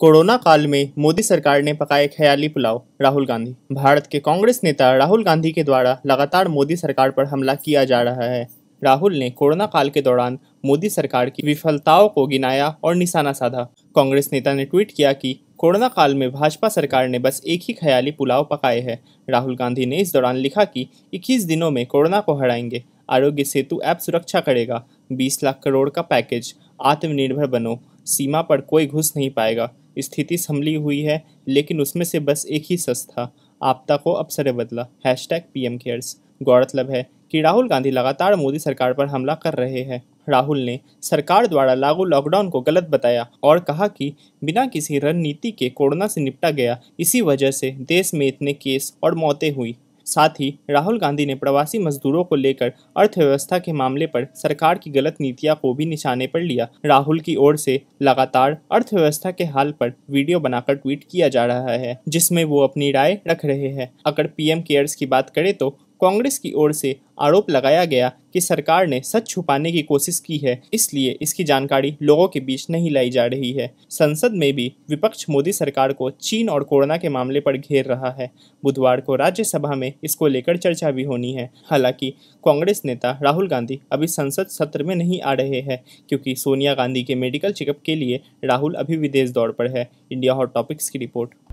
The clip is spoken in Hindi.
कोरोना काल में मोदी सरकार ने पकाए ख्याली पुलाव राहुल गांधी भारत के कांग्रेस नेता राहुल गांधी के द्वारा लगातार मोदी सरकार पर हमला किया जा रहा है राहुल ने कोरोना काल के दौरान मोदी सरकार की विफलताओं को गिनाया और निशाना साधा कांग्रेस नेता ने ट्वीट किया कि कोरोना काल में भाजपा सरकार ने बस एक ही ख्याली पुलाव पकाए है राहुल गांधी ने इस दौरान लिखा कि 21 दिनों में कोरोना को हराएंगे आरोग्य सेतु ऐप सुरक्षा करेगा 20 लाख करोड़ का पैकेज आत्मनिर्भर बनो सीमा पर कोई घुस नहीं पाएगा स्थिति संभली हुई है लेकिन उसमें से बस एक ही सच था आपदा को अवसर बदला hashtag P M cares गौरतलब है कि राहुल गांधी लगातार मोदी सरकार पर हमला कर रहे हैं राहुल ने सरकार द्वारा लागू लॉकडाउन को गलत बताया और कहा कि बिना किसी रणनीति के कोरोना से निपटा गया इसी वजह से देश में इतने केस और मौतें हुई साथ ही राहुल गांधी ने प्रवासी मजदूरों को लेकर अर्थव्यवस्था के मामले पर सरकार की गलत नीतियां को भी निशाने पर लिया राहुल की ओर से लगातार अर्थव्यवस्था के हाल पर वीडियो बनाकर ट्वीट किया जा रहा है जिसमें वो अपनी राय रख रहे हैं अगर पीएम केयर्स की बात करें तो कांग्रेस की ओर से आरोप लगाया गया कि सरकार ने सच छुपाने की कोशिश की है इसलिए इसकी जानकारी लोगों के बीच नहीं लाई जा रही है संसद में भी विपक्ष मोदी सरकार को चीन और कोरोना के मामले पर घेर रहा है बुधवार को राज्यसभा में इसको लेकर चर्चा भी होनी है हालांकि कांग्रेस नेता राहुल गांधी अभी संसद सत्र में नहीं आ रहे हैं क्योंकि सोनिया गांधी के मेडिकल चेकअप के लिए राहुल अभी विदेश दौड़ पर है इंडिया हॉट टॉपिक्स की रिपोर्ट